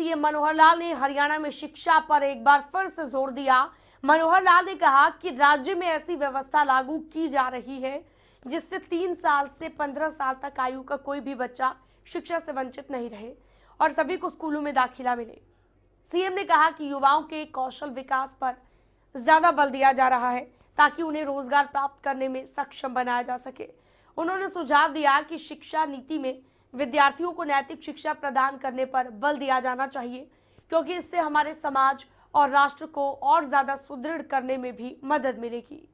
CM मनोहर लाल ने हरियाणा में शिक्षा पर एक बार फिर से जोर दिया मनोहर लाल ने कहा कि राज्य में ऐसी व्यवस्था लागू की जा रही है जिससे तीन साल से पंद्रह साल तक आयु का कोई भी बच्चा शिक्षा से वंचित नहीं रहे और सभी को स्कूलों में दाखिला मिले सीएम ने कहा कि युवाओं के कौशल विकास पर ज्यादा बल दिया जा रहा है ताकि उन्हें रोजगार प्राप्त करने में सक्षम बनाया जा सके उन्होंने सुझाव दिया कि शिक्षा नीति में विद्यार्थियों को नैतिक शिक्षा प्रदान करने पर बल दिया जाना चाहिए क्योंकि इससे हमारे समाज और राष्ट्र को और ज़्यादा सुदृढ़ करने में भी मदद मिलेगी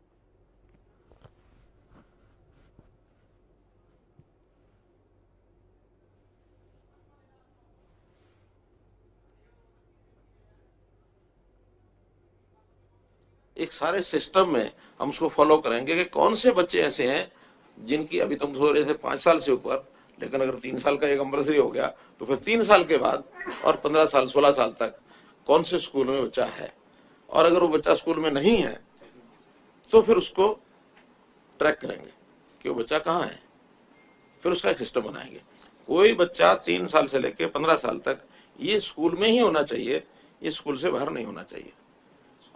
एक सारे सिस्टम में हम उसको फॉलो करेंगे कि कौन से बच्चे ऐसे हैं जिनकी अभी तुम थोड़े थे पांच साल से ऊपर लेकिन अगर तीन साल का ये कंपल्सरी हो गया तो फिर तीन साल के बाद और पंद्रह साल सोलह साल तक कौन से स्कूल में बच्चा है और अगर वो बच्चा स्कूल में नहीं है तो फिर उसको ट्रैक करेंगे कि वो बच्चा कहाँ है फिर उसका एक सिस्टम बनाएंगे कोई बच्चा तीन साल से लेकर पंद्रह साल तक ये स्कूल में ही होना चाहिए ये स्कूल से बाहर नहीं होना चाहिए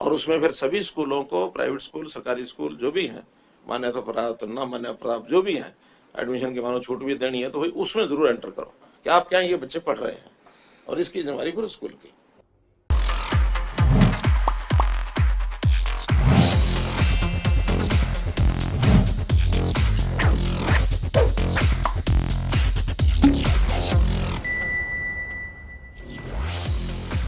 और उसमें फिर सभी स्कूलों को प्राइवेट स्कूल सरकारी स्कूल जो भी हैं मान्यता प्राप्त न मान्यता प्राप्त जो भी हैं एडमिशन के मानो छूट भी देनी है तो भाई उसमें ज़रूर एंटर करो कि आप क्या ये बच्चे पढ़ रहे हैं और इसकी जिम्मेवारी फिर स्कूल की